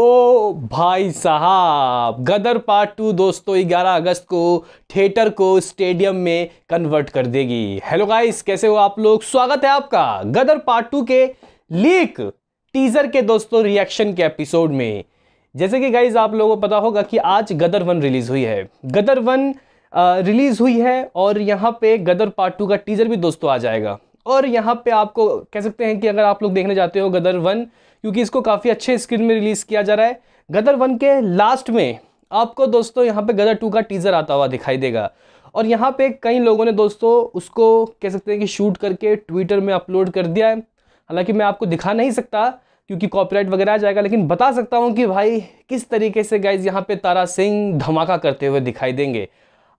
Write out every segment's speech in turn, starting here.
ओ भाई साहब गदर part to दोस्तों 11 अगस्त को थिएटर को स्टेडियम में कन्वर्ट कर देगी हेलो गाइस कैसे हो आप लोग स्वागत है आपका गदर पार्ट टू के लीक टीजर के दोस्तों रिएक्शन के एपिसोड में जैसे कि गाइस आप लोगों को पता होगा कि आज गदर वन रिलीज हुई है गदर वन रिलीज हुई है और यहाँ पे गदर पार्ट टू का टीजर भी दोस्तों आ जाएगा और यहाँ पे आपको कह सकते हैं कि अगर आप लोग देखने जाते हो गदर वन क्योंकि इसको काफ़ी अच्छे स्क्रीन में रिलीज़ किया जा रहा है गदर वन के लास्ट में आपको दोस्तों यहाँ पे गदर टू का टीज़र आता हुआ दिखाई देगा और यहाँ पे कई लोगों ने दोस्तों उसको कह सकते हैं कि शूट करके ट्विटर में अपलोड कर दिया है हालाँकि मैं आपको दिखा नहीं सकता क्योंकि कॉपीराइट वगैरह आ जाएगा लेकिन बता सकता हूँ कि भाई किस तरीके से गाइज यहाँ पर तारा सिंह धमाका करते हुए दिखाई देंगे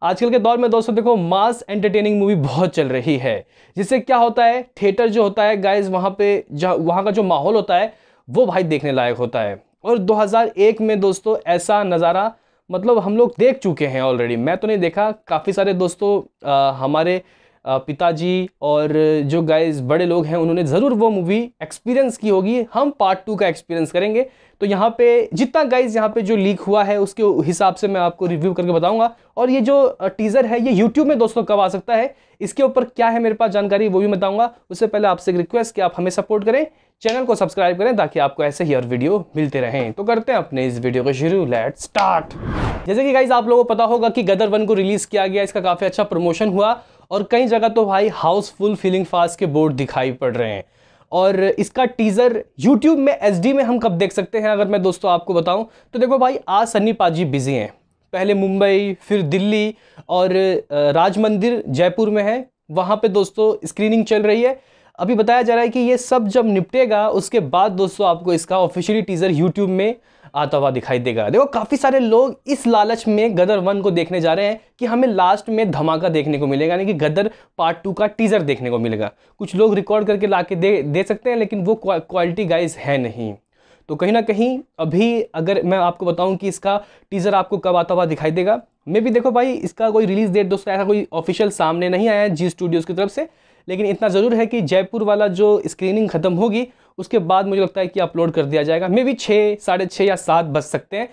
आजकल के दौर में दोस्तों देखो मास एंटरटेनिंग मूवी बहुत चल रही है जिससे क्या होता है थिएटर जो होता है गाइज वहाँ पे जहाँ वहाँ का जो माहौल होता है वो भाई देखने लायक होता है और 2001 में दोस्तों ऐसा नज़ारा मतलब हम लोग देख चुके हैं ऑलरेडी मैं तो नहीं देखा काफ़ी सारे दोस्तों आ, हमारे पिताजी और जो गाइज बड़े लोग हैं उन्होंने ज़रूर वो मूवी एक्सपीरियंस की होगी हम पार्ट टू का एक्सपीरियंस करेंगे तो यहाँ पे जितना गाइज यहाँ पे जो लीक हुआ है उसके हिसाब से मैं आपको रिव्यू करके बताऊंगा और ये जो टीज़र है ये यूट्यूब में दोस्तों कब आ सकता है इसके ऊपर क्या है मेरे पास जानकारी वो भी बताऊँगा उससे पहले आपसे रिक्वेस्ट कि आप हमें सपोर्ट करें चैनल को सब्सक्राइब करें ताकि आपको ऐसे ही और वीडियो मिलते रहें तो करते हैं अपने इस वीडियो को शुरू लेट स्टार्ट जैसे कि गाइज आप लोगों को पता होगा कि गदर वन को रिलीज़ किया गया इसका काफ़ी अच्छा प्रमोशन हुआ और कई जगह तो भाई हाउसफुल फीलिंग फास्ट के बोर्ड दिखाई पड़ रहे हैं और इसका टीज़र यूट्यूब में एच में हम कब देख सकते हैं अगर मैं दोस्तों आपको बताऊं तो देखो भाई आज सन्नी पाजी बिज़ी हैं पहले मुंबई फिर दिल्ली और राज मंदिर जयपुर में है वहाँ पे दोस्तों स्क्रीनिंग चल रही है अभी बताया जा रहा है कि ये सब जब निपटेगा उसके बाद दोस्तों आपको इसका ऑफिशियली टीज़र यूट्यूब में आता हुआ दिखाई देगा देखो काफ़ी सारे लोग इस लालच में गदर वन को देखने जा रहे हैं कि हमें लास्ट में धमाका देखने को मिलेगा यानी कि गदर पार्ट टू का टीज़र देखने को मिलेगा कुछ लोग रिकॉर्ड करके ला के दे, दे सकते हैं लेकिन वो क्वालिटी गाइज है नहीं तो कहीं ना कहीं अभी अगर मैं आपको बताऊं कि इसका टीज़र आपको कब आता हुआ दिखाई देगा मे भी देखो भाई इसका कोई रिलीज़ डेट दोस्तों ऐसा कोई ऑफिशियल सामने नहीं आया है जी स्टूडियोज़ की तरफ से लेकिन इतना ज़रूर है कि जयपुर वाला जो स्क्रीनिंग ख़त्म होगी उसके बाद मुझे लगता है कि अपलोड कर दिया जाएगा मे भी छः साढ़े छः या सात बज सकते हैं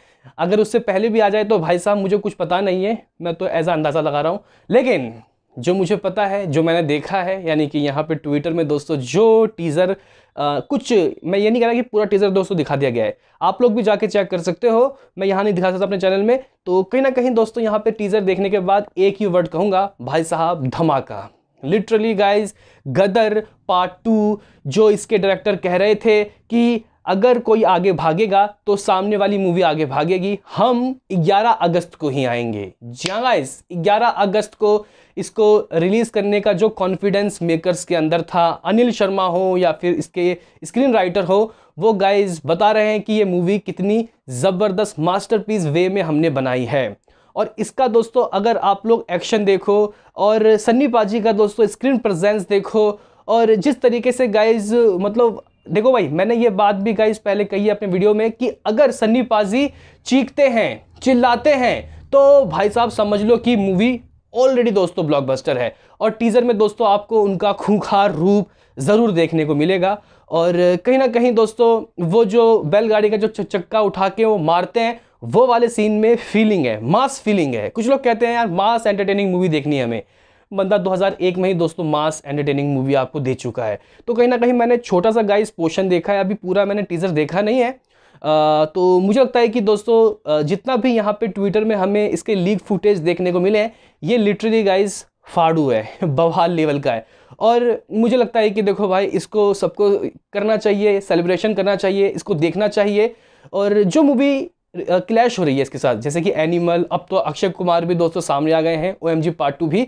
अगर उससे पहले भी आ जाए तो भाई साहब मुझे कुछ पता नहीं है मैं तो ऐसा अंदाज़ा लगा रहा हूँ लेकिन जो मुझे पता है जो मैंने देखा है यानी कि यहाँ पे ट्विटर में दोस्तों जो टीज़र कुछ मैं ये नहीं कह रहा कि पूरा टीज़र दोस्तों दिखा दिया गया है आप लोग भी जाके चेक कर सकते हो मैं यहाँ नहीं दिखा सकता अपने चैनल में तो कहीं ना कहीं दोस्तों यहाँ पे टीज़र देखने के बाद एक ही वर्ड कहूँगा भाई साहब धमाका literally guys Gadar part two जो इसके डायरेक्टर कह रहे थे कि अगर कोई आगे भागेगा तो सामने वाली मूवी आगे भागेगी हम 11 अगस्त को ही आएंगे जी हाँ ग्यारह अगस्त को इसको रिलीज़ करने का जो कॉन्फिडेंस मेकर्स के अंदर था अनिल शर्मा हो या फिर इसके स्क्रीन राइटर हो वो गाइस बता रहे हैं कि ये मूवी कितनी ज़बरदस्त मास्टरपीस वे में हमने बनाई है और इसका दोस्तों अगर आप लोग एक्शन देखो और सन्नी पाजी का दोस्तों स्क्रीन प्रजेंस देखो और जिस तरीके से गाइज मतलब देखो भाई मैंने ये बात भी गाइस पहले कही अपने वीडियो में कि अगर सन्नी पाजी चीखते हैं चिल्लाते हैं तो भाई साहब समझ लो कि मूवी ऑलरेडी दोस्तों ब्लॉकबस्टर है और टीज़र में दोस्तों आपको उनका खूंखार रूप ज़रूर देखने को मिलेगा और कहीं ना कहीं दोस्तों वो जो बैलगाड़ी का जो चक्का उठा के वो मारते हैं वो वाले सीन में फीलिंग है मास फीलिंग है कुछ लोग कहते हैं यार मास एंटरटेनिंग मूवी देखनी है हमें बंदा 2001 में ही दोस्तों मास एंटरटेनिंग मूवी आपको दे चुका है तो कहीं ना कहीं मैंने छोटा सा गाइस पोर्शन देखा है अभी पूरा मैंने टीज़र देखा नहीं है आ, तो मुझे लगता है कि दोस्तों जितना भी यहाँ पे ट्विटर में हमें इसके लीक फुटेज देखने को मिले हैं ये लिटरली गाइज फाड़ू है बवाल लेवल का है और मुझे लगता है कि देखो भाई इसको सबको करना चाहिए सेलिब्रेशन करना चाहिए इसको देखना चाहिए और जो मूवी क्लैश हो रही है इसके साथ जैसे कि एनिमल अब तो अक्षय कुमार भी दोस्तों सामने आ गए हैं ओ पार्ट टू भी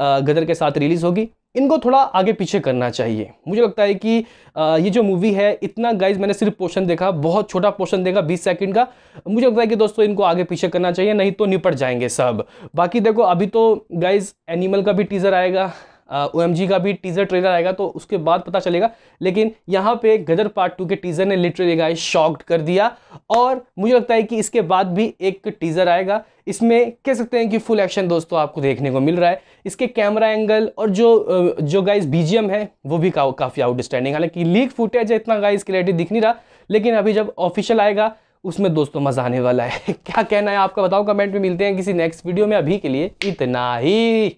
गदर के साथ रिलीज़ होगी इनको थोड़ा आगे पीछे करना चाहिए मुझे लगता है कि ये जो मूवी है इतना गाइज मैंने सिर्फ पोर्शन देखा बहुत छोटा पोर्शन देखा 20 सेकंड का मुझे लगता है कि दोस्तों इनको आगे पीछे करना चाहिए नहीं तो निपट जाएंगे सब बाकी देखो अभी तो गाइज एनिमल का भी टीज़र आएगा ओ का भी टीज़र ट्रेलर आएगा तो उसके बाद पता चलेगा लेकिन यहाँ पे गदर पार्ट टू के टीज़र ने लिटरली गाइस शॉक्ड कर दिया और मुझे लगता है कि इसके बाद भी एक टीज़र आएगा इसमें कह सकते हैं कि फुल एक्शन दोस्तों आपको देखने को मिल रहा है इसके कैमरा एंगल और जो जो गाइस बी है वो भी का, काफ़ी आउटस्टैंडिंग हालांकि लीक फुटेज है इतना गाइज क्लियरिटी दिख नहीं रहा लेकिन अभी जब ऑफिशियल आएगा उसमें दोस्तों मज़ा आने वाला है क्या कहना है आपका बताओ कमेंट में मिलते हैं किसी नेक्स्ट वीडियो में अभी के लिए इतना ही